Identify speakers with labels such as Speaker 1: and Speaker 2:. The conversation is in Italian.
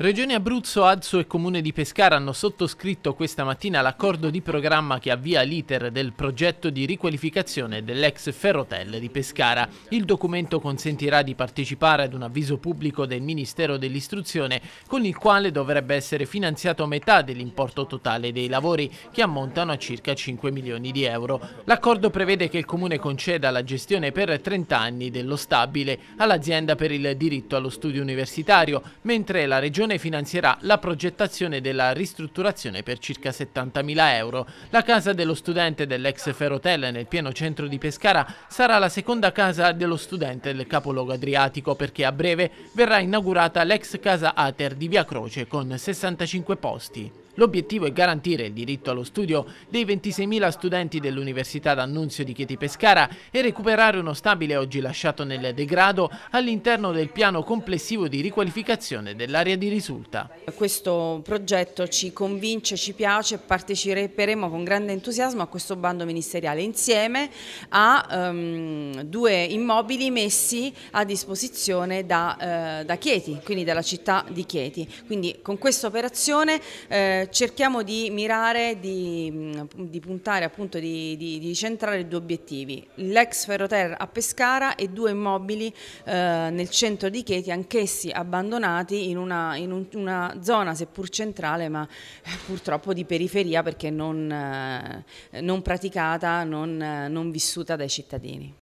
Speaker 1: Regione Abruzzo, Azzo e Comune di Pescara hanno sottoscritto questa mattina l'accordo di programma che avvia l'iter del progetto di riqualificazione dell'ex Ferrotel di Pescara. Il documento consentirà di partecipare ad un avviso pubblico del Ministero dell'Istruzione con il quale dovrebbe essere finanziato metà dell'importo totale dei lavori che ammontano a circa 5 milioni di euro. L'accordo prevede che il Comune conceda la gestione per 30 anni dello stabile all'azienda per il diritto allo studio universitario, mentre la Regione L'Unione finanzierà la progettazione della ristrutturazione per circa 70.000 euro. La casa dello studente dell'ex Ferrotel nel pieno centro di Pescara sarà la seconda casa dello studente del capoluogo adriatico perché a breve verrà inaugurata l'ex casa Ater di Via Croce con 65 posti. L'obiettivo è garantire il diritto allo studio dei 26.000 studenti dell'Università d'Annunzio di Chieti Pescara e recuperare uno stabile oggi lasciato nel degrado all'interno del piano complessivo di riqualificazione dell'area di ristrutturazione risulta.
Speaker 2: Questo progetto ci convince, ci piace, parteciperemo con grande entusiasmo a questo bando ministeriale insieme a um, due immobili messi a disposizione da, uh, da, Chieti, quindi dalla città di Chieti. Quindi con questa operazione uh, cerchiamo di mirare, di, mm, di puntare, appunto di, di, di centrare due obiettivi, l'ex ferroterra a Pescara e due immobili uh, nel centro di Chieti, anch'essi abbandonati in una, in in un, una zona seppur centrale ma eh, purtroppo di periferia perché non, eh, non praticata, non, eh, non vissuta dai cittadini.